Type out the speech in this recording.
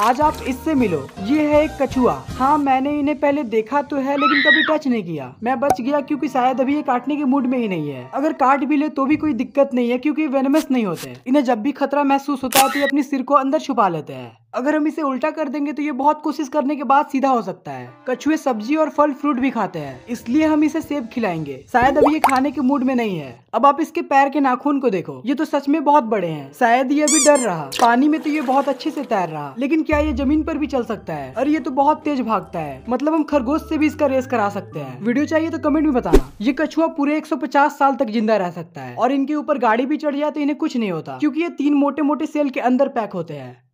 आज आप इससे मिलो ये है एक कछुआ हाँ मैंने इन्हें पहले देखा तो है लेकिन कभी टच नहीं किया मैं बच गया क्योंकि शायद अभी ये काटने के मूड में ही नहीं है अगर काट भी ले तो भी कोई दिक्कत नहीं है क्योंकि वेनमस नहीं होते इन्हें जब भी खतरा महसूस होता है तो अपने सिर को अंदर छुपा लेते हैं अगर हम इसे उल्टा कर देंगे तो ये बहुत कोशिश करने के बाद सीधा हो सकता है कछुए सब्जी और फल फ्रूट भी खाते हैं इसलिए हम इसे सेब खिलाएंगे शायद अब ये खाने के मूड में नहीं है अब आप इसके पैर के नाखून को देखो ये तो सच में बहुत बड़े हैं शायद ये अभी डर रहा पानी में तो ये बहुत अच्छे से तैर रहा लेकिन क्या ये जमीन पर भी चल सकता है और ये तो बहुत तेज भागता है मतलब हम खरगोश से भी इसका रेस करा सकते हैं वीडियो चाहिए तो कमेंट में बताना ये कछुआ पूरे 150 साल तक जिंदा रह सकता है और इनके ऊपर गाड़ी भी चढ़ जाए तो इन्हें कुछ नहीं होता क्यूँकी ये तीन मोटे मोटे सेल के अंदर पैक होते हैं